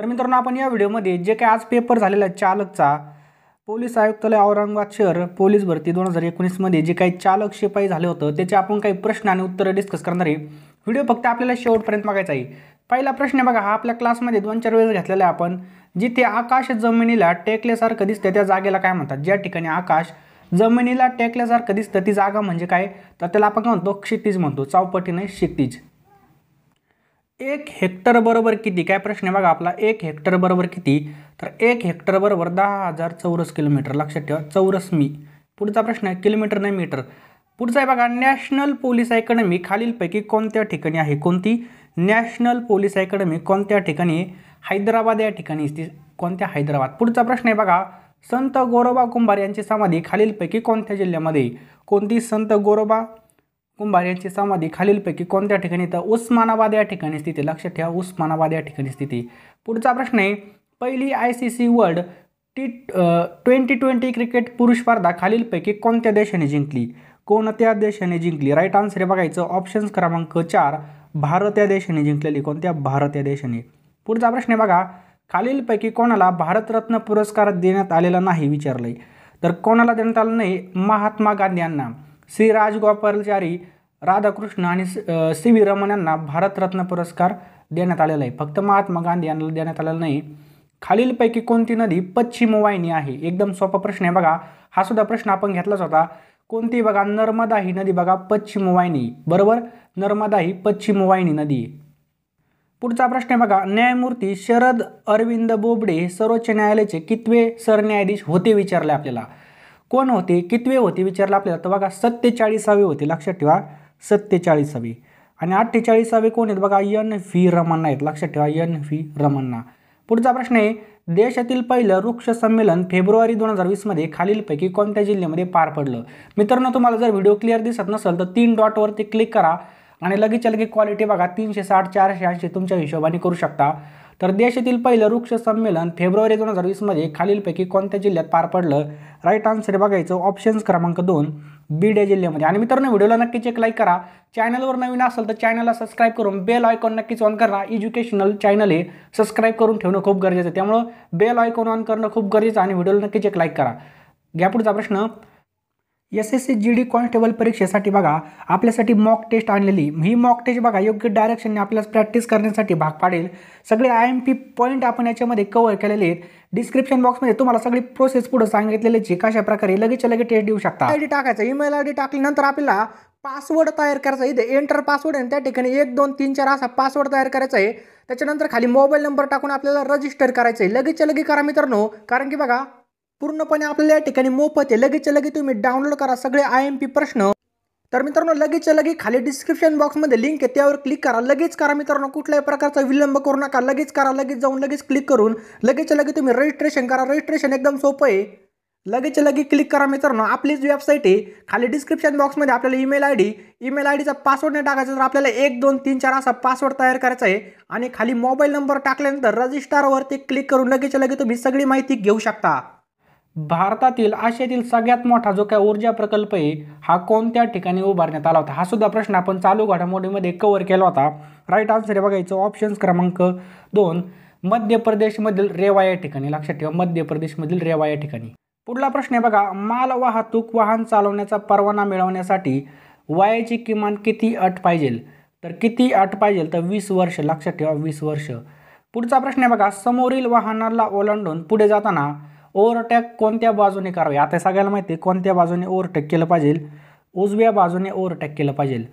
तर मित्रांनो आपण या व्हिडिओमध्ये जे काय आज पेपर झालेला आहे चालकचा पोलीस आयुक्तालय औरंगाबाद शहर पोलीस भरती दोन हजार एकोणीसमध्ये जे काही चालक शिपाई झाले होतं त्याचे आपण काही प्रश्न आणि उत्तरं डिस्कस करणार आहे व्हिडिओ फक्त आपल्याला शेवटपर्यंत बघायचा आहे पहिला प्रश्न बघा हा आपल्या क्लासमध्ये दोन चार वेळेस घेतलेला आहे आपण जिथे आकाश जमिनीला टेकल्यासारखं दिसतं त्या जागेला काय म्हणतात ज्या ठिकाणी आकाश जमिनीला टेकल्यासारखं दिसतं ती जागा म्हणजे काय तर त्याला आपण काय म्हणतो क्षितिज म्हणतो चौपटीने क्षितिज एक हेक्टर बरोबर किती काय प्रश्न आहे बघा आपला एक हेक्टर बरोबर किती तर एक हेक्टर बरोबर दहा हजार चौरस किलोमीटर लक्षात ठेवा चौरस मी पुढचा प्रश्न आहे किलोमीटर नाही मीटर पुढचा आहे बघा नॅशनल पोलीस अकॅडमी खालीलपैकी कोणत्या ठिकाणी आहे कोणती नॅशनल पोलीस अकॅडमी कोणत्या ठिकाणी हैदराबाद या ठिकाणी ती कोणत्या हैदराबाद पुढचा प्रश्न आहे बघा संत गोरोबा कुंभार यांची समाधी खालीलपैकी कोणत्या जिल्ह्यामध्ये कोणती संत गोरोबा कुंभार यांची समाधी खालीलपैकी कोणत्या ठिकाणी तर उस्मानाबाद या ठिकाणी स्थिती लक्षात ठेवा उस्मानाबाद या ठिकाणी स्थिती पुढचा प्रश्न आहे पहिली I C C world T twenty twenty cricket पुरुष स्पर्धा खालीलपैकी कोणत्या देशाने जिंकली कोणत्या देशाने जिंकली राईट आन्सर हे बघायचं ऑप्शन्स क्रमांक चार भारत या देशाने जिंकलेली कोणत्या भारत या देशाने पुढचा प्रश्न आहे बघा खालीलपैकी कोणाला भारतरत्न पुरस्कार देण्यात आलेला नाही विचारलं तर कोणाला देण्यात आलं नाही महात्मा गांधी यांना सी राजगोपालचारी राधाकृष्ण आणि सी व्ही रमण यांना भारतरत्न पुरस्कार देण्यात आलेला आहे फक्त महात्मा गांधी यांना देण्यात आलेला नाही खालीलपैकी कोणती नदी पश्चिम वाहिनी आहे एकदम सोपा प्रश्न आहे बघा हा सुद्धा प्रश्न आपण घेतलाच होता कोणती बघा नर्मदा ही नदी बघा पश्चिम वाहिनी बरोबर नर्मदा ही पश्चिम वाहिनी नदी पुढचा प्रश्न आहे बघा न्यायमूर्ती शरद अरविंद बोबडे सर्वोच्च न्यायालयाचे कितवे सरन्यायाधीश होते विचारले आपल्याला कोण होते कितवे होते विचारलं आपल्याला तर बघा सत्तेचाळीसावे होते लक्षात ठेवा सत्तेचाळीसावे आणि अठ्ठेचाळीसावे कोण आहेत बघा एन व्ही रमन्ना आहेत लक्षात ठेवा एन व्ही रमन्ना पुढचा प्रश्न आहे देशातील पहिलं वृक्ष संमेलन फेब्रुवारी दोन हजार वीसमध्ये खालीलपैकी कोणत्या जिल्ह्यामध्ये पार पडलं मित्रांनो तुम्हाला जर व्हिडिओ क्लिअर दिसत नसेल तर तीन डॉटवरती क्लिक करा आणि लगेच लगेच क्वालिटी बघा तीनशे साठ चारशे ऐंशी तुमच्या हिशोबाने करू शकता तर देशातील पहिलं वृक्ष संमेलन फेब्रुवारी दोन हजार वीसमध्ये खालीलपैकी कोणत्या जिल्ह्यात पार पडलं राईट आन्सर बघायचं ऑप्शन्स क्रमांक दोन बीड जिल्ह्यामध्ये आणि मित्रांनो व्हिडिओला नक्कीच एक लाईक करा चॅनलवर नवीन असेल तर चॅनलला सबस्क्राईब करून बेल आयकॉन नक्कीच ऑन करा एज्युकेशनल चॅनल हे सबस्क्राईब करून ठेवणं खूप गरजेचं आहे त्यामुळं बेल आयकॉन ऑन करणं खूप गरजेचं आणि व्हिडिओला नक्कीच एक लाईक करा पुढचा प्रश्न S S C G D constable परीक्षेसाठी बघा आपल्यासाठी मॉक टेस्ट आणलेली ही मॉक टेस्ट बघा योग्य डायरेक्शनने आपल्याला प्रॅक्टिस करण्यासाठी भाग पाडेल सगळे आय एम पी पॉईंट आपण याच्यामध्ये कवर केलेले आहेत डिस्क्रिप्शन बॉक्समध्ये तुम्हाला सगळी प्रोसेस पुढे सांगितलेली कशा प्रकारे लगेच लगेच टेस्ट देऊ शकता आय डी टाकायचा ईमेल आय डी टाकल्यानंतर आपल्याला पासवर्ड तयार करायचा इथे एंटर पासवर्ड आणि त्या ठिकाणी एक दोन तीन चार असा पासवर्ड तयार करायचा आहे त्याच्यानंतर खाली मोबाईल नंबर टाकून आपल्याला रजिस्टर करायचं आहे लगेचच्या लगेच करा मित्रांनो कारण की बघा पूर्णपणे आपल्याला या ठिकाणी मोफत आहे लगेच लगेच तुम्ही डाउनलोड करा सगळे आय एम पी प्रश्न तर मित्रांनो लगेचच्या लगे खाली डिस्क्रिप्शन बॉक्समध्ये लिंक आहे त्यावर क्लिक करा लगेच करा मित्रांनो कुठल्याही प्रकारचा विलंब करू नका लगेच करा लगेच जाऊन लगेच क्लिक करून लगेच लगे तुम्ही रजिस्ट्रेशन करा रजिस्ट्रेशन एकदम सोपं आहे लगेच लगे क्लिक करा मित्रांनो आपलीच वेबसाईट आहे खाली डिस्क्रिप्शन बॉक्समध्ये आपल्याला email I D email I डीचा पासवर्ड नाही टाकायचा तर आपल्याला एक दोन तीन चार असा पासवर्ड तयार करायचा आहे आणि खाली मोबाईल नंबर टाकल्यानंतर रजिस्टारवरती क्लिक करून लगेच लगे तुम्ही सगळी माहिती घेऊ शकता भारतातील आशियातील सगळ्यात मोठा जो काय ऊर्जा प्रकल्प आहे हा कोणत्या ठिकाणी उभारण्यात आला होता हा सुद्धा प्रश्न आपण चालू घडामोडीमध्ये कव्हर केला होता राईट आन्सर आहे बघायचं ऑप्शन्स क्रमांक दोन मध्य प्रदेशमधील रेवा या ठिकाणी लक्षात ठेवा मध्य प्रदेशमधील रेवा या ठिकाणी पुढला प्रश्न आहे बघा माल वाहतूक वाहन चालवण्याचा परवाना मिळवण्यासाठी वयाची किमान किती अट पाहिजे तर किती अट पाहिजे तर वीस वर्ष लक्षात ठेवा वीस वर्ष पुढचा प्रश्न आहे बघा समोरील वाहनाला ओलांडून पुढे जाताना ओव्हरटॅक कोणत्या बाजूने करावे आता सगळ्याला माहिती आहे कोणत्या बाजूने ओव्हरटॅक केलं पाहिजे उजव्या बाजूने ओव्हरटॅक केलं पाहिजे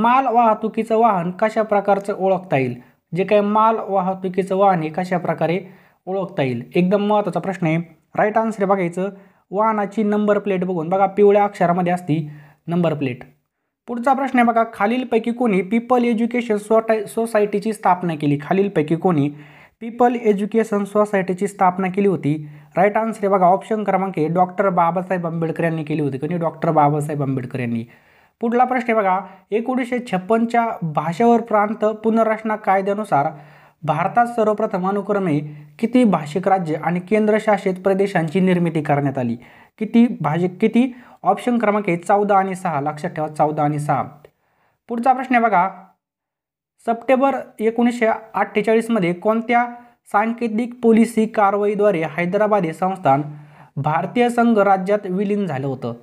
माल वाहतुकीचं वाहन कशा प्रकारचं ओळखता येईल जे काही माल वाहतुकीचं वाहन हे कशा प्रकारे ओळखता येईल एकदम महत्त्वाचा प्रश्न आहे राईट आन्सर बघायचं वाहनाची नंबर प्लेट बघून बघा पिवळ्या अक्षरामध्ये असती नंबर प्लेट पुढचा प्रश्न आहे बघा खालीलपैकी कोणी पीपल एज्युकेशन सोटा सोसायटीची स्थापना केली खालीलपैकी कोणी पीपल एज्युकेशन सोसायटीची स्थापना केली होती राईट आन्सर आहे बघा ऑप्शन क्रमांक डॉक्टर बाबासाहेब आंबेडकर यांनी केली होती कोणी डॉक्टर बाबासाहेब आंबेडकर यांनी पुढला प्रश्न आहे बघा एकोणीसशे छप्पनच्या भाषेवर प्रांत पुनर्रचना कायद्यानुसार भारतात सर्वप्रथम अनुक्रमे किती भाषिक राज्य आणि केंद्रशासित प्रदेशांची निर्मिती करण्यात आली किती भाषिक किती ऑप्शन क्रमांक आहे चौदा आणि सहा लक्षात ठेवा चौदा आणि सहा पुढचा प्रश्न आहे बघा सप्टेंबर एकोणीसशे अठ्ठेचाळीसमध्ये कोणत्या सांकेतिक पोलिसी कारवाईद्वारे हैदराबाद हे संस्थान भारतीय संघ राज्यात विलीन झालं होतं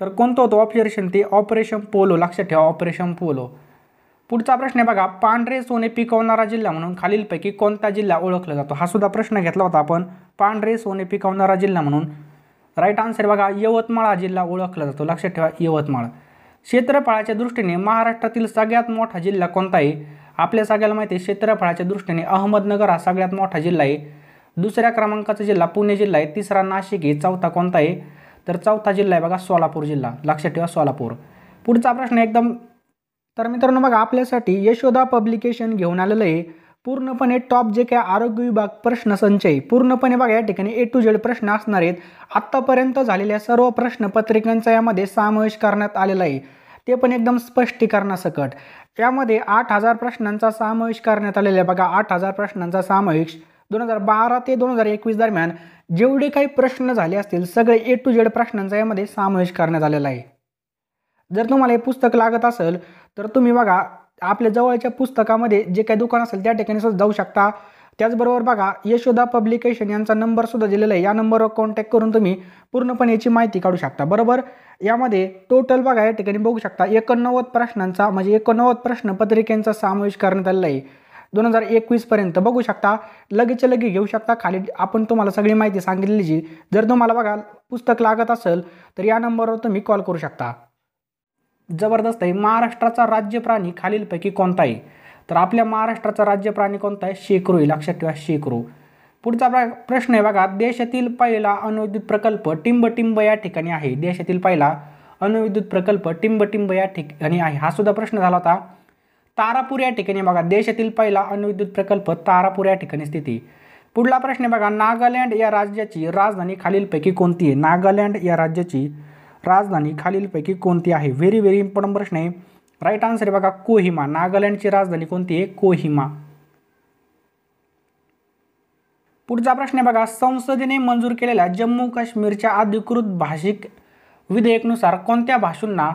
तर कोणतं होतं ऑपरेशन ते ऑपरेशन पोलो लक्षात ठेवा ऑपरेशन पोलो पुढचा प्रश्न आहे बघा पांढरे सोने पिकवणारा जिल्हा म्हणून खालीलपैकी कोणता जिल्हा ओळखला जातो हा सुद्धा प्रश्न घेतला होता आपण पांढरे सोने पिकवणारा जिल्हा म्हणून राईट आन्सर बघा यवतमाळ हा जिल्हा ओळखला जातो लक्षात ठेवा यवतमाळ क्षेत्रफळाच्या दृष्टीने महाराष्ट्रातील सगळ्यात मोठा जिल्हा कोणता आहे आपल्या सगळ्याला माहिती आहे क्षेत्रफळाच्या दृष्टीने अहमदनगर हा सगळ्यात मोठा जिल्हा आहे दुसऱ्या क्रमांकाचा जिल्हा पुणे जिल्हा आहे तिसरा नाशिक आहे चौथा कोणता आहे तर चौथा जिल्हा आहे बघा सोलापूर जिल्हा लक्षात ठेवा सोलापूर पुढचा प्रश्न एकदम तर मित्रांनो बघा आपल्यासाठी यशोदा पब्लिकेशन घेऊन आलेलं आहे पूर्णपणे टॉप जे काय आरोग्य विभाग प्रश्न संचय पूर्णपणे बघा या ठिकाणी ए टू जेड प्रश्न असणार आहेत आत्तापर्यंत झालेल्या सर्व प्रश्न पत्रिकांचा यामध्ये समावेश करण्यात आलेला आहे ते पण एकदम स्पष्टीकरणासकट यामध्ये आठ हजार प्रश्नांचा समावेश करण्यात आलेला आहे बघा आठ हजार प्रश्नांचा समावेश दोन हजार बारा ते दोन हजार एकवीस दरम्यान जेवढे काही प्रश्न झाले असतील सगळे ए टू जेड प्रश्नांचा यामध्ये समावेश करण्यात आलेला आहे जर तुम्हाला हे पुस्तक लागत असेल तर तुम्ही बघा आपल्या जवळच्या पुस्तकामध्ये जे काही दुकान असेल त्या ठिकाणी सुद्धा जाऊ शकता त्याचबरोबर बघा यशोदा पब्लिकेशन यांचा नंबरसुद्धा दिलेला आहे या नंबरवर कॉन्टॅक्ट करून तुम्ही पूर्णपणे याची माहिती काढू शकता बरोबर यामध्ये टोटल बघा या ठिकाणी बघू शकता एकोणनव्वद प्रश्नांचा म्हणजे एकोणनव्वद प्रश्न पत्रिकेंचा समावेश करण्यात आलेला आहे दोन हजार एकवीसपर्यंत बघू शकता लगेच लगे घेऊ शकता खाली आपण तुम्हाला सगळी माहिती सांगितलेली जी जर तुम्हाला बघा पुस्तक लागत असेल तर या नंबरवर तुम्ही कॉल करू शकता जबरदस्त आहे महाराष्ट्राचा राज्य प्राणी खालीलपैकी कोणता आहे तर आपल्या महाराष्ट्राचा राज्य प्राणी कोणता आहे शेकरू आहे लक्षात ठेवा शेकरू पुढचा प्रश्न आहे बघा देशातील पहिला अणुविद्युत प्रकल्प टिंब टिंब या ठिकाणी आहे देशातील पहिला अणुविद्युत प्रकल्प टिंब टिंब या ठिकाणी आहे हा सुद्धा प्रश्न झाला होता तारापूर या ठिकाणी बघा देशातील पहिला अणुविद्युत प्रकल्प तारापूर या ठिकाणी स्थित आहे पुढला प्रश्न आहे बघा नागालँड या राज्याची राजधानी खालीलपैकी कोणती आहे नागालँड या राज्याची राजधानी खालीलपैकी कोणती आहे व्हेरी व्हेरी इम्पॉर्टंट प्रश्न आहे राईट आन्सर आहे बघा कोहिमा नागालँडची राजधानी कोणती आहे कोहिमा पुढचा प्रश्न आहे बघा संसदेने मंजूर केलेल्या जम्मू काश्मीरच्या अधिकृत भाषिक विधेयकनुसार कोणत्या भाषूंना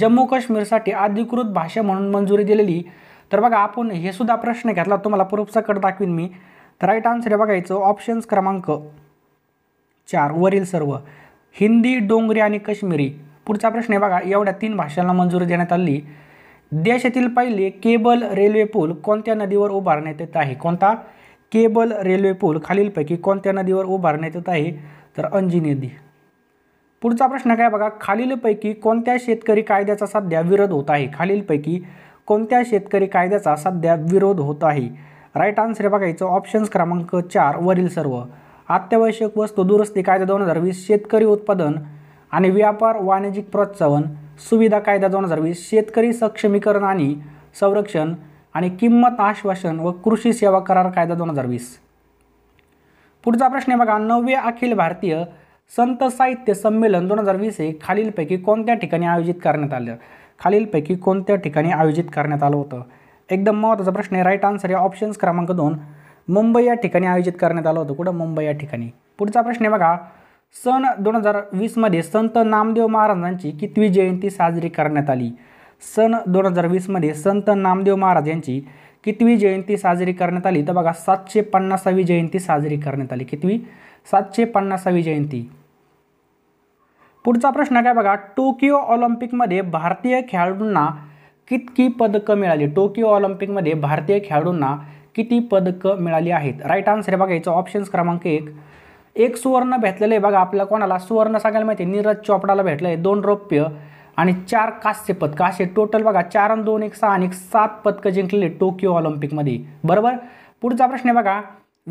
जम्मू काश्मीरसाठी अधिकृत भाषा म्हणून मंजुरी दिलेली तर बघा आपण हे सुद्धा प्रश्न घेतला तुम्हाला प्रूफसकट दाखवीन मी तर राईट आन्सर आहे बघायचं ऑप्शन्स क्रमांक चार वरील सर्व हिंदी डोंगरी आणि काश्मीरी पुढचा प्रश्न आहे बघा एवढ्या तीन भाषांना मंजुरी देण्यात आली देशातील पहिले केबल रेल्वे पूल कोणत्या नदीवर उभारण्यात येत आहे कोणता केबल रेल्वे पूल खालीलपैकी कोणत्या नदीवर उभारण्यात येत आहे तर अंजी नदी पुढचा प्रश्न काय बघा खालीलपैकी कोणत्या शेतकरी कायद्याचा सध्या विरोध होत आहे खालीलपैकी कोणत्या शेतकरी कायद्याचा सध्या विरोध होत आहे राईट आन्सर बघायचं ऑप्शन्स क्रमांक चार वरील सर्व अत्यावश्यक वस्तू दुरुस्ती कायदा दोन हजार वीस शेतकरी उत्पादन आणि व्यापार वाणिज्यिक प्रोत्साहन सुविधा कायदा दोन हजार वीस शेतकरी सक्षमीकरण आणि संरक्षण आणि किंमत आश्वासन व कृषी सेवा करार कायदा दोन हजार वीस पुढचा प्रश्न आहे बघा नववे अखिल भारतीय संत साहित्य संमेलन दोन हजार वीस हे खालीलपैकी कोणत्या ठिकाणी आयोजित करण्यात आलं खालीलपैकी कोणत्या ठिकाणी आयोजित करण्यात आलं होतं एकदम महत्त्वाचा प्रश्न आहे राईट आन्सर आहे ऑप्शन्स क्रमांक दोन मुंबई या ठिकाणी आयोजित करण्यात आलं होतं कुठं मुंबई या ठिकाणी पुढचा प्रश्न आहे बघा सन दोन हजार वीसमध्ये संत नामदेव महाराजांची कितवी जयंती साजरी करण्यात आली सन दोन हजार वीसमध्ये संत नामदेव महाराज यांची कितवी जयंती साजरी करण्यात आली तर बघा सातशे पन्नासावी जयंती साजरी करण्यात आली कितवी सातशे पन्नासावी जयंती पुढचा प्रश्न काय बघा टोकियो ऑलिम्पिकमध्ये भारतीय खेळाडूंना कितकी पदकं मिळाली टोकियो ऑलिम्पिकमध्ये भारतीय खेळाडूंना किती पदकं मिळाली आहेत राईट आन्सर बघा बघायचं ऑप्शन्स क्रमांक एक एक सुवर्ण भेटलेलं आहे बघा आपल्या कोणाला सुवर्ण सांगायला माहिती आहे नीरज चोपडाला भेटलं आहे दोन रौप्य आणि चार कास्य पदकं असे टोटल बघा चार आणि दोन एक सहा आणि सात पदकं जिंकलेले टोकियो ऑलिम्पिकमध्ये बरोबर पुढचा प्रश्न आहे बघा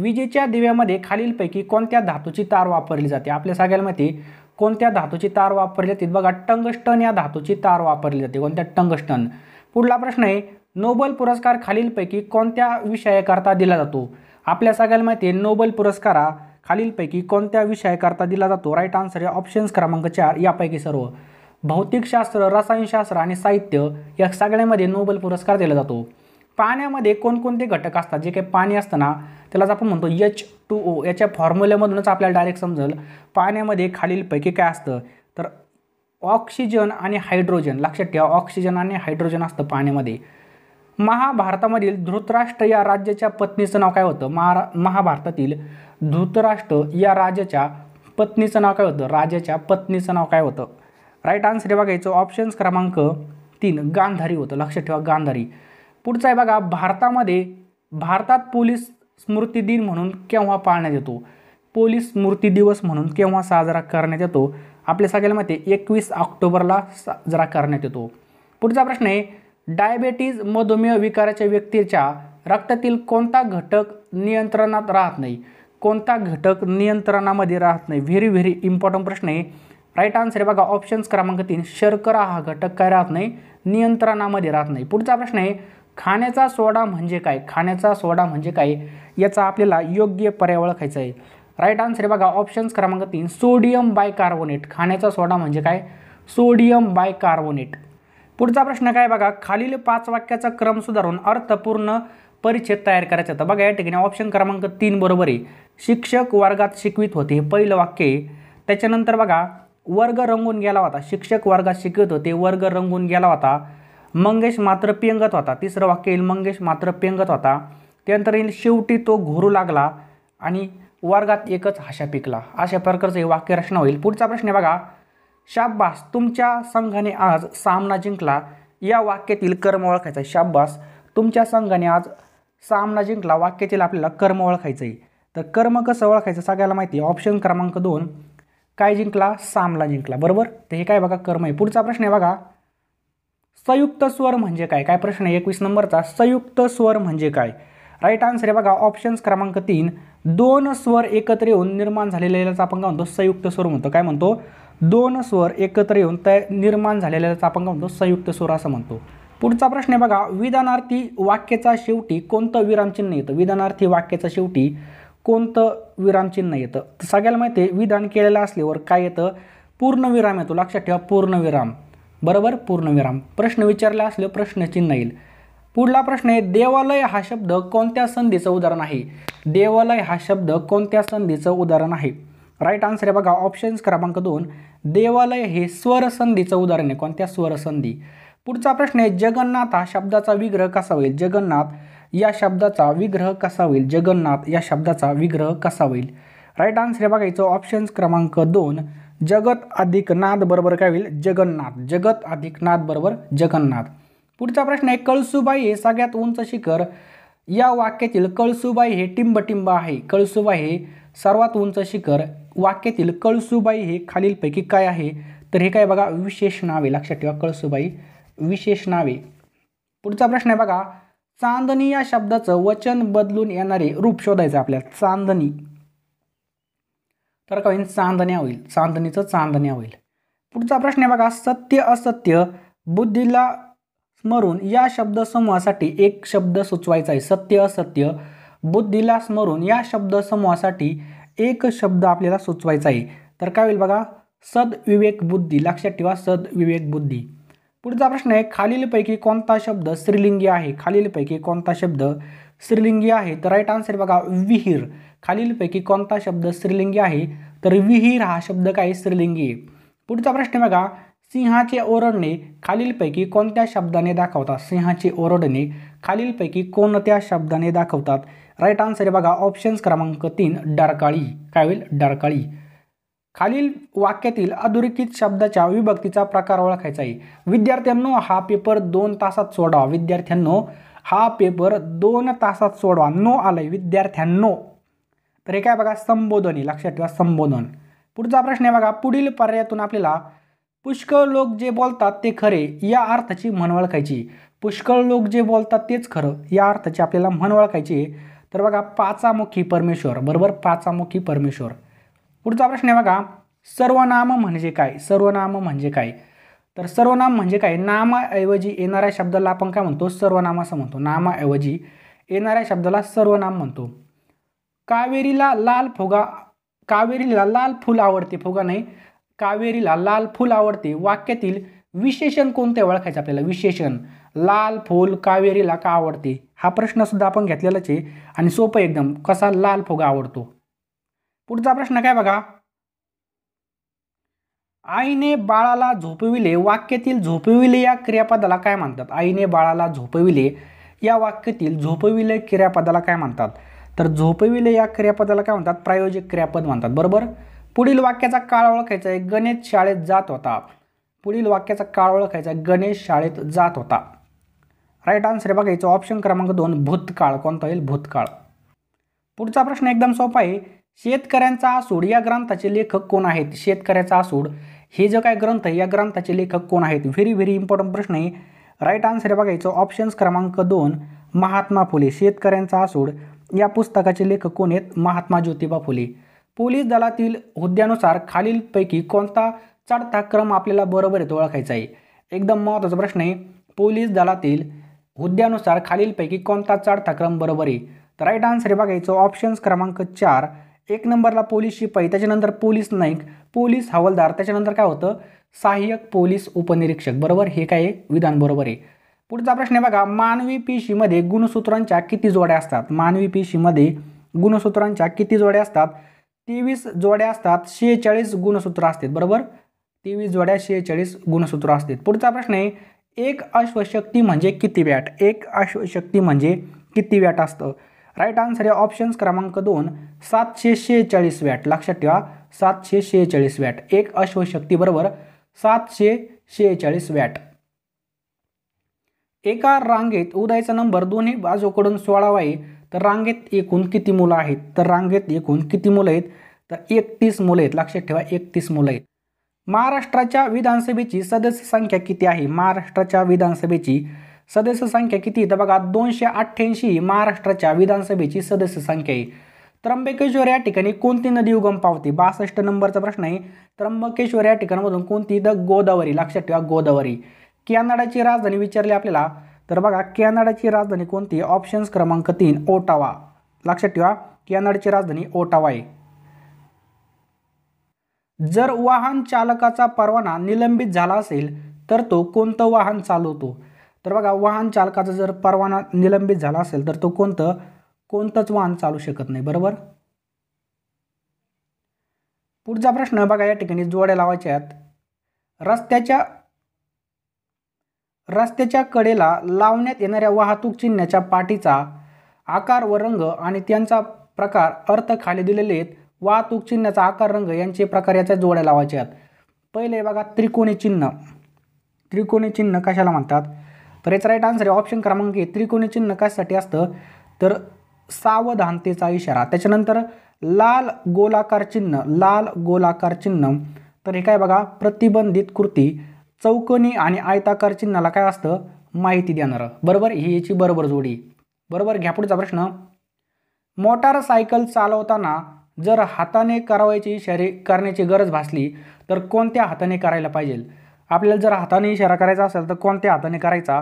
विजेच्या दिव्यामध्ये खालीलपैकी कोणत्या धातूची तार वापरली जाते आपल्या सांगायला माहिती कोणत्या धातूची तार वापरली जाते बघा टंगस्टन या धातूची तार वापरली जाते कोणत्या टंगस्टन पुढला प्रश्न आहे नोबल पुरस्कार खालीलपैकी कोणत्या विषयाकरता दिला जातो आपल्या सगळ्याला माहिती आहे नोबल पुरस्कारा खालीलपैकी कोणत्या विषयाकरता दिला जातो राईट आन्सर या ऑप्शन्स क्रमांक चार यापैकी सर्व भौतिकशास्त्र रसायनशास्त्र आणि साहित्य या सगळ्यामध्ये नोबेल पुरस्कार दिला जातो पाण्यामध्ये कोणकोणते घटक असतात जे काही पाणी असताना त्यालाच आपण म्हणतो एच टू ओ याच्या फॉर्म्युल्यामधूनच आपल्याला डायरेक्ट समजेल पाण्यामध्ये खालीलपैकी काय असतं तर ऑक्सिजन आणि हायड्रोजन लक्षात ठेवा ऑक्सिजन आणि हायड्रोजन असतं पाण्यामध्ये महाभारतामधील धृतराष्ट्र या राज्याच्या पत्नीचं नाव काय होतं महारा महाभारतातील धृतराष्ट्र या राजाच्या पत्नीचं नाव काय होतं राजाच्या पत्नीचं नाव काय होतं राईट आन्सर हे बघायचं ऑप्शन्स क्रमांक तीन गांधारी होतं लक्षात ठेवा गांधारी पुढचं आहे बघा भारतामध्ये भारतात पोलीस स्मृती दिन म्हणून केव्हा पाळण्यात येतो पोलीस स्मृती दिवस म्हणून केव्हा साजरा करण्यात येतो आपल्या सगळ्याला माहिती आहे एकवीस ऑक्टोबरला साजरा करण्यात येतो पुढचा प्रश्न आहे डायबेटीज मधुमेह विकाराच्या व्यक्तीच्या रक्तातील कोणता घटक नियंत्रणात राहत नाही कोणता घटक नियंत्रणामध्ये राहत नाही व्हेरी व्हेरी इम्पॉर्टंट प्रश्न आहे राईट आन्सर आहे बघा ऑप्शन्स क्रमांक तीन शर्करा हा घटक काय राहत नाही नियंत्रणामध्ये राहत नाही पुढचा प्रश्न आहे खाण्याचा सोडा म्हणजे काय खाण्याचा सोडा म्हणजे काय याचा आपल्याला योग्य पर्याय ओळखायचा आहे राईट आन्सर आहे बघा ऑप्शन्स क्रमांक तीन सोडियम बाय कार्बोनेट खाण्याचा सोडा म्हणजे काय सोडियम बाय कार्बोनेट पुढचा प्रश्न काय बघा खालील पाच वाक्याचा क्रम सुधारून अर्थपूर्ण परिच्छेद तयार करायचा होता बघा या ठिकाणी ऑप्शन क्रमांक तीन बरोबर आहे शिक्षक वर्गात शिकवित होते हे पहिलं वाक्य आहे त्याच्यानंतर बघा वर्ग रंगून गेला होता शिक्षक वर्गात शिकवत होते वर्ग रंगून गेला होता मंगेश मात्र पेंगत होता तिसरं वाक्य येईल मंगेश मात्र पेंगत होता त्यानंतर येईल शेवटी तो घोरू लागला आणि वर्गात एकच हाशा पिकला अशा प्रकारचं हे वाक्य रचना होईल पुढचा प्रश्न आहे बघा शाब्बास तुमच्या संघाने आज सामना जिंकला या वाक्यातील कर्म ओळखायचा शाब्बास तुमच्या संघाने आज सामना जिंकला वाक्यातील आपल्याला कर्म ओळखायचं आहे तर कर्म कसं ओळखायचं सगळ्याला माहिती आहे ऑप्शन क्रमांक दोन काय जिंकला सामला जिंकला बरोबर तर हे काय बघा कर्म आहे पुढचा प्रश्न आहे बघा संयुक्त स्वर म्हणजे काय काय प्रश्न आहे एकवीस नंबरचा संयुक्त स्वर म्हणजे काय राईट आन्सर आहे बघा ऑप्शन्स क्रमांक तीन दोन स्वर एकत्र येऊन निर्माण झालेल्याचा आपण काय म्हणतो संयुक्त स्वर म्हणतो काय म्हणतो दोन स्वर एकत्र येऊन तय निर्माण झालेल्याचा आपण काय म्हणतो संयुक्त स्वर असं म्हणतो पुढचा प्रश्न आहे बघा विधानार्थी वाक्याचा शेवटी कोणतं विरामचिन्ह येतं विधानार्थी वाक्याच्या शेवटी कोणतं विरामचिन्ह येतं सगळ्याला माहिती आहे विधान केलेलं असल्यावर काय येतं पूर्णविराम येतो लक्षात ठेवा पूर्णविराम बरोबर पूर्णविराम प्रश्न विचारला प्रश्न प्रश्नचिन्ह येईल पुढला प्रश्न आहे देवालय हा शब्द कोणत्या संधीचं उदाहरण आहे देवालय हा शब्द कोणत्या संधीचं उदाहरण आहे राईट आन्सर आहे बघा ऑप्शन्स क्रमांक दोन देवालय हे स्वरसंधीचं उदाहरण आहे कोणत्या स्वरसंधी पुढचा प्रश्न आहे जगन्नाथ हा शब्दाचा विग्रह कसा होईल जगन्नाथ या शब्दाचा विग्रह कसा होईल जगन्नाथ या शब्दाचा विग्रह कसा होईल राईट आन्सर बघायचं ऑप्शन्स क्रमांक दोन जगत अधिक नाद बरोबर काय होईल जगन्नाथ जगत अधिक नाद बरोबर जगन्नाथ पुढचा प्रश्न आहे कळसुबाई हे सगळ्यात उंच शिखर या वाक्यातील कळसुबाई हे टिंबटिंब आहे कळसुबाई हे सर्वात उंच शिखर वाक्यातील कळसुबाई हे खालीलपैकी काय आहे तर हे काय बघा विशेष नावे आहे लक्षात ठेवा कळसुबाई विशेष नावे पुढचा प्रश्न आहे बघा चांदणी या शब्दाचं वचन बदलून येणारे रूप शोधायचं आपल्या चांदणी तर का होईल चांदण्या होईल चांदणीचं चांदण्या होईल पुढचा प्रश्न आहे बघा सत्य असत्य बुद्धीला स्मरून या शब्द समूहासाठी एक शब्द सुचवायचा आहे सत्य असत्य बुद्धीला स्मरून या शब्द समूहासाठी एक शब्द आपल्याला सुचवायचा आहे तर काय होईल बघा सद्विवेक बुद्धी लक्षात ठेवा सद्विवेक बुद्धी पुढचा प्रश्न आहे खालीलपैकी कोणता शब्द स्त्रीलिंगी आहे खालीलपैकी कोणता शब्द स्त्रीलिंगी आहे तर राईट आन्सर बघा विहीर खालीलपैकी कोणता शब्द स्त्रीलिंगी आहे तर विहीर हा शब्द काय स्त्रीलिंगी आहे पुढचा प्रश्न बघा सिंहाचे ओरडणे खालीलपैकी कोणत्या शब्दाने दाखवतात सिंहाचे ओरडणे खालीलपैकी कोणत्या शब्दाने दाखवतात राईट आन्सर बघा ऑप्शन्स क्रमांक तीन डरकाळी काय होईल डरकाळी खालील वाक्यातील अधोरेखित शब्दाच्या विभक्तीचा प्रकार ओळखायचा आहे विद्यार्थ्यांनो हा पेपर दोन तासात सोडवा विद्यार्थ्यांनो हा पेपर दोन तासात सोडवा नो आलंय विद्यार्थ्यांनो तर हे काय बघा संबोधनी लक्षात ठेवा संबोधन पुढचा प्रश्न आहे बघा पुढील पर्यायातून आपल्याला पुष्कळ लोक जे बोलतात ते खरे या अर्थाची म्हणवळ ओळखायची पुष्कळ लोक जे बोलतात तेच खरं या अर्थाची आपल्याला म्हणवळ ओळखायची तर बघा पाचामुखी परमेश्वर बरोबर पाचामुखी परमेश्वर पुढचा प्रश्न आहे बघा सर्वनाम म्हणजे काय सर्वनाम म्हणजे काय तर सर्वनाम म्हणजे काय नामाऐवजी येणाऱ्या शब्दाला आपण काय म्हणतो सर्वनाम असं म्हणतो नामाऐवजी येणाऱ्या शब्दाला सर्वनाम म्हणतो कावेरीला लाल फुगा कावेरीला लाल फुल आवडते फुगा नाही कावेरीला लाल फुल आवडते वाक्यातील विशेषण कोणते ओळखायचं आपल्याला विशेषण लाल फुल कावेरीला का आवडते हा प्रश्नसुद्धा आपण घेतलेलाच आहे आणि सोपं एकदम कसा लाल फुगा आवडतो पुढचा प्रश्न काय बघा आईने बाळाला झोपविले वाक्यातील झोपविले या क्रियापदाला काय म्हणतात आईने बाळाला झोपविले या वाक्यातील झोपविले क्रियापदाला काय म्हणतात तर झोपविले या क्रियापदाला काय म्हणतात प्रायोजिक क्रियापद म्हणतात बरोबर पुढील वाक्याचा काळ ओळखायचा आहे गणेश शाळेत जात होता पुढील वाक्याचा काळ ओळखायचा आहे गणेश शाळेत जात होता राईट आन्सर आहे बघायचं ऑप्शन क्रमांक दोन भूतकाळ कोणता येईल भूतकाळ पुढचा प्रश्न एकदम सोपा आहे शेतकऱ्यांचा आसूड या ग्रंथाचे लेखक कोण आहेत शेतकऱ्याचा आसूड हे जो काय ग्रंथ आहे या ग्रंथाचे लेखक कोण आहेत व्हेरी व्हेरी इम्पॉर्टंट प्रश्न आहे राईट आन्सर आहे बघायचं ऑप्शन्स क्रमांक दोन महात्मा फुले शेतकऱ्यांचा आसूड या पुस्तकाचे लेखक कोण आहेत महात्मा ज्योतिबा फुले पोलीस दलातील हुद्द्यानुसार खालीलपैकी कोणता चढता क्रम आपल्याला बरोबर येतो ओळखायचा आहे एकदम महत्वाचा प्रश्न आहे पोलीस दलातील हुद्द्यानुसार खालीलपैकी कोणता चढता क्रम बरोबर आहे तर राईट आन्सर आहे बघायचं ऑप्शन्स क्रमांक चार एक नंबरला पोलीस शिपाई त्याच्यानंतर पोलीस नाईक पोलीस हवालदार त्याच्यानंतर काय होतं सहाय्यक पोलीस उपनिरीक्षक बरोबर हे काय विधान बरोबर आहे पुढचा प्रश्न आहे बघा मानवी पेशीमध्ये गुणसूत्रांच्या किती जोड्या असतात मानवी पेशीमध्ये गुणसूत्रांच्या किती जोड्या असतात तेवीस जोड्या असतात शेहेचाळीस गुणसूत्र असतात बरोबर तेवीस जोड्या शेहेचाळीस गुणसूत्र असतात पुढचा प्रश्न आहे एक अश्वशक्ती म्हणजे किती वॅट एक अश्वशक्ती म्हणजे किती वॅट असतं राईट आन्सर आहे ऑप्शन्स क्रमांक दोन सातशे शेहेचाळीस वॅट लक्षात ठेवा सातशे शेहेचाळीस वॅट एक बरोबर सातशे शेहेचाळीस वॅट एका रांगेत उदयचा नंबर दोन्ही बाजूकडून सोळावा आहे तर रांगेत एकूण किती मुलं आहेत तर रांगेत एकूण किती मुलं आहेत तर एकतीस मुलं आहेत लक्षात ठेवा एकतीस मुलं आहेत महाराष्ट्राच्या विधानसभेची सदस्य संख्या किती आहे महाराष्ट्राच्या विधानसभेची सदस्य संख्या किती तर बघा दोनशे अठ्ठ्याऐंशी महाराष्ट्राच्या विधानसभेची सदस्य संख्या आहे त्र्यंबकेश्वर या ठिकाणी कोणती नदी उगम पावते बासष्ट नंबरचा प्रश्न आहे त्र्यंबकेश्वर या ठिकाणामधून कोणती द गोदावरी लक्षात ठेवा गोदावरी कॅनडाची राजधानी विचारली आपल्याला तर बघा कॅनडाची राजधानी कोणती ऑप्शन्स क्रमांक तीन ओटावा लक्षात ठेवा कॅनडाची राजधानी ओटावा आहे जर वाहन चालकाचा परवाना निलंबित झाला असेल तर तो कोणतं वाहन चालवतो तर बघा वाहन चालकाचा जर परवाना निलंबित झाला असेल तर तो कोणतं कोणतंच वाहन चालू शकत नाही बरोबर पुढचा प्रश्न बघा या ठिकाणी जोड्या लावायच्या आहेत रस्त्याच्या रस्त्याच्या कडेला लावण्यात येणाऱ्या वाहतूक चिन्हाच्या पाठीचा आकार व रंग आणि त्यांचा प्रकार अर्थ खाली दिलेले आहेत वाहतूक चिन्हाचा आकार रंग यांचे प्रकार याच्या जोड्या लावायचे आहेत पहिले बघा त्रिकोणी चिन्ह त्रिकोणी चिन्ह कशाला म्हणतात तर याचा राईट आन्सर आहे ऑप्शन क्रमांक आहे त्रिकोणी चिन्ह कशासाठी असतं तर सावधानतेचा इशारा त्याच्यानंतर लाल गोलाकार चिन्ह लाल गोलाकार चिन्ह तर हे काय बघा प्रतिबंधित कृती चौकणी आणि आयताकार चिन्हाला काय असतं माहिती देणारं बरोबर ही याची बरोबर जोडी बरोबर घ्या पुढचा प्रश्न मोटारसायकल चालवताना जर हाताने करावायची इशारे करण्याची गरज भासली तर कोणत्या हाताने करायला पाहिजे आपल्याला जर हाताने इशारा करायचा असेल तर कोणत्या हाताने करायचा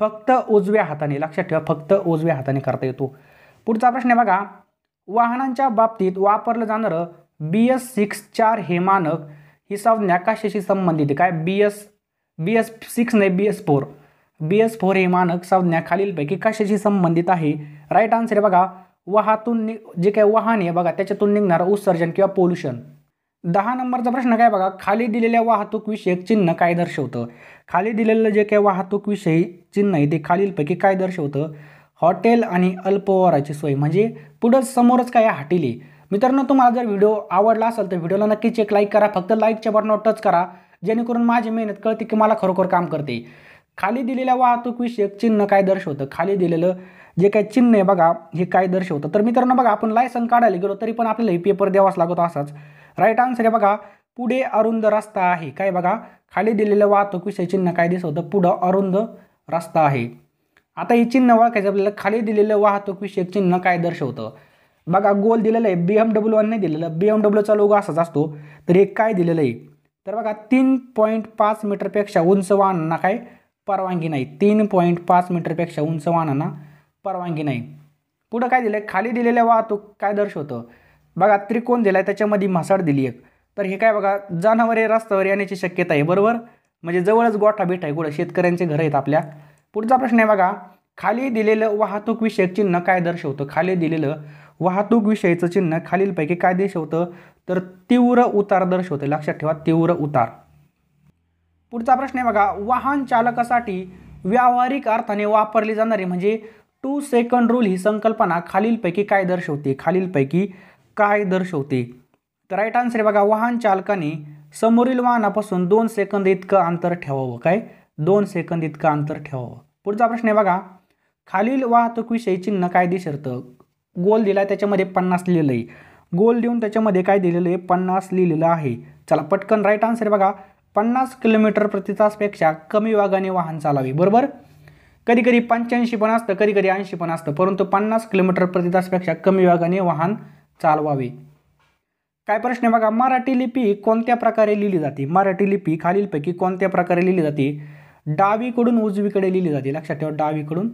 फक्त उजव्या हाताने लक्षात ठेवा फक्त उजव्या हाताने करता येतो पुढचा प्रश्न आहे बघा वाहनांच्या बाबतीत वापरलं जाणारं बी एस सिक्स चार हे मानक ही संज्ञा कशाशी संबंधित आहे काय B S B S six नाही B S four B S four हे मानक संज्ञा खालीलपैकी कशाशी संबंधित आहे राईट आन्सर आहे बघा वाहतून नि जे काही वाहन आहे बघा त्याच्यातून निघणारं उत्सर्जन किंवा पोल्युशन दहा नंबरचा प्रश्न काय बघा खाली दिलेल्या विषयक चिन्ह काय दर्शवतं खाली दिलेलं जे काही वाहतूकविषयी चिन्ह आहे ते खालीलपैकी काय दर्शवतं हॉटेल आणि अल्पवराची सोय म्हणजे पुढं समोरच काय हाटील मित्रांनो तुम्हाला जर व्हिडिओ आवडला असेल तर व्हिडिओला नक्कीच एक लाईक करा फक्त लाईकच्या बटनावर टच करा जेणेकरून माझी मेहनत कळते की मला खरोखर काम करते खाली दिलेल्या विषयक चिन्ह काय दर्शवतं खाली दिलेलं जे काय चिन्ह आहे बघा हे काय दर्शवतं तर मित्रांनो बघा आपण लायसन काढायला गेलो तरी पण आपल्याला हे पेपर द्यावाच लागतो असाच राईट आन्सर आहे बघा पुढे अरुंद रस्ता आहे काय बघा खाली दिलेलं वाहतूक विषय चिन्ह काय होतं पुढं अरुंद रस्ता आहे आता हे चिन्ह ओळखायचं आपल्याला खाली दिलेलं वाहतूक विषयक चिन्ह काय दर्शवतं बघा गोल दिलेलं आहे बी एम डब्ल्यू नाही दिलेलं बी एम डब्ल्यूचा लोगो असाच असतो तर हे काय दिलेलं आहे तर बघा तीन पॉईंट पाच मीटरपेक्षा उंच वाहनांना काय परवानगी नाही तीन पॉईंट पाच मीटरपेक्षा उंच वाहनांना परवानगी नाही पुढं काय दिलं खाली दिलेल्या वाहतूक काय दर्शवतं बघा त्रिकोण दिला आहे त्याच्यामध्ये मासाड दिली एक तर हे काय बघा जनावरे रस्त्यावर येण्याची शक्यता आहे बरोबर म्हणजे जवळच गोठा बीठ आहे कुठं शेतकऱ्यांचे घर आहेत आपल्या पुढचा प्रश्न आहे बघा खाली दिलेलं वाहतूक विषयक चिन्ह काय दर्शवतं खाली दिलेलं वाहतूक विषयीचं चिन्ह खालीलपैकी काय दर्शवतं तर तीव्र उतार दर्शवतं लक्षात ठेवा तीव्र उतार पुढचा प्रश्न आहे बघा वाहन चालकासाठी व्यावहारिक अर्थाने वापरली जाणारी म्हणजे टू सेकंड रूल ही संकल्पना खालीलपैकी काय दर्शवते खालीलपैकी काय दर्शवते तर राईट आन्सर आहे बघा वाहन चालकाने समोरील वाहनापासून दोन सेकंद इतकं अंतर ठेवावं काय दोन सेकंद इतकं अंतर ठेवावं पुढचा प्रश्न आहे बघा खालील वाहतूकविषयी चिन्ह काय दिसतं गोल दिला त्याच्यामध्ये पन्नास लिहिलेलं आहे गोल देऊन त्याच्यामध्ये काय दिलेलं आहे पन्नास लिहिलेलं आहे चला पटकन राईट आन्सर बघा पन्नास किलोमीटर प्रति तासपेक्षा कमी वागाने वाहन चालावे बरोबर कधी कधी पंच्याऐंशी पण असतं कधी कधी ऐंशी पण असतं परंतु पन्नास किलोमीटर प्रति तासपेक्षा कमी वागाने वाहन चालवावे काय प्रश्न आहे बघा मराठी लिपी कोणत्या प्रकारे लिहिली जाते मराठी लिपी खालीलपैकी कोणत्या प्रकारे लिहिली जाते डावीकडून उजवीकडे लिहिली जाते लक्षात ठेवा डावीकडून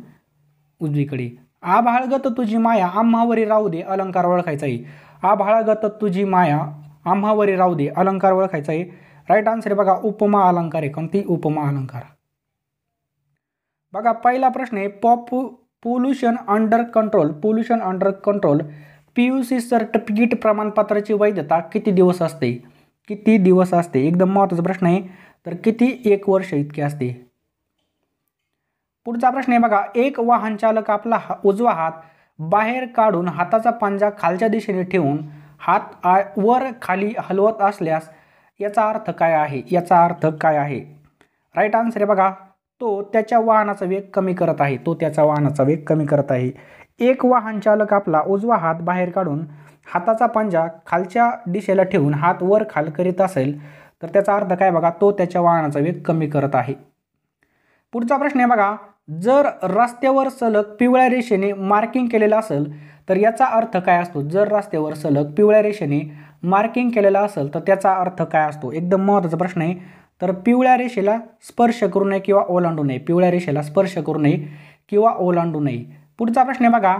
उजवीकडे आभाळगत तुझी माया आम्हावरी राहू दे अलंकार ओळखायचा आहे आभाळगत तुझी माया आम्हावरी राहू दे अलंकार ओळखायचा आहे राईट आन्सर आहे बघा उपमा अलंकार आहे कोणती उपमा अलंकार बघा पहिला प्रश्न आहे pop pollution under control pollution under control P U C certificate प्रमाणपत्राची वैधता किती दिवस असते किती दिवस असते एकदम महत्त्वाचा प्रश्न आहे तर किती एक वर्ष इतके असते पुढचा प्रश्न आहे बघा एक वाहन चालक आपला उजवा हात बाहेर काढून हाताचा पांजा खालच्या दिशेने ठेवून हात आ वर खाली हलवत असल्यास याचा अर्थ काय आहे याचा अर्थ काय आहे राईट आन्सर आहे बघा तो त्याच्या वाहनाचा वेग कमी करत आहे तो त्याचा वाहनाचा वेग कमी करत आहे एक वाहन चालक आपला उजवा हात बाहेर काढून हाताचा पंजा खालच्या दिशेला ठेवून हात वर खाल करीत असेल तर त्याचा अर्थ काय बघा तो त्याच्या वाहनाचा वेग कमी करत आहे पुढचा प्रश्न आहे बघा जर रस्त्यावर सलग पिवळ्या रेषेने मार्किंग केलेलं असेल तर याचा अर्थ काय असतो जर रस्त्यावर सलग पिवळ्या रेषेने मार्किंग केलेला असेल तर त्याचा अर्थ काय असतो एकदम महत्त्वाचा प्रश्न आहे तर पिवळ्या रेषेला स्पर्श करू नये किंवा ओलांडू नये पिवळ्या रेषेला स्पर्श करू नये किंवा ओलांडू नये पुढचा प्रश्न आहे बघा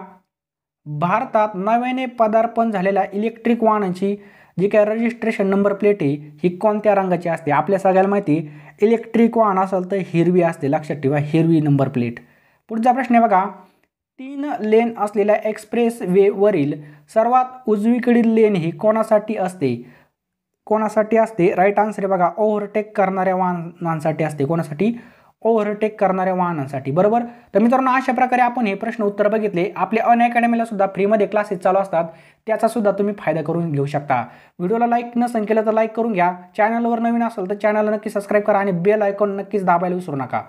भारतात नव्याने पदार्पण झालेल्या इलेक्ट्रिक वाहनांची जी काय रजिस्ट्रेशन नंबर प्लेट आहे ही कोणत्या रंगाची असते आपल्या सगळ्याला माहिती इलेक्ट्रिक वाहन असेल तर हिरवी असते लक्षात ठेवा हिरवी नंबर प्लेट पुढचा प्रश्न आहे बघा तीन लेन असलेल्या एक्सप्रेस वेवरील सर्वात उजवीकडील लेन ही कोणासाठी असते कोणासाठी असते राईट आन्सर आहे बघा ओव्हरटेक करणाऱ्या वाहनांसाठी असते कोणासाठी ओव्हरटेक करणाऱ्या वाहनांसाठी बरोबर तर मित्रांनो अशा प्रकारे आपण हे प्रश्न उत्तर बघितले आपल्या अन अकॅडमीला सुद्धा फ्रीमध्ये क्लासेस चालू असतात त्याचा सुद्धा तुम्ही फायदा करून घेऊ शकता व्हिडिओला लाईक न केलं तर लाईक करून घ्या चॅनलवर नवीन असेल तर चॅनलला नक्की सबस्क्राईब करा आणि बेल आयकॉन नक्कीच दाबायला विसरू नका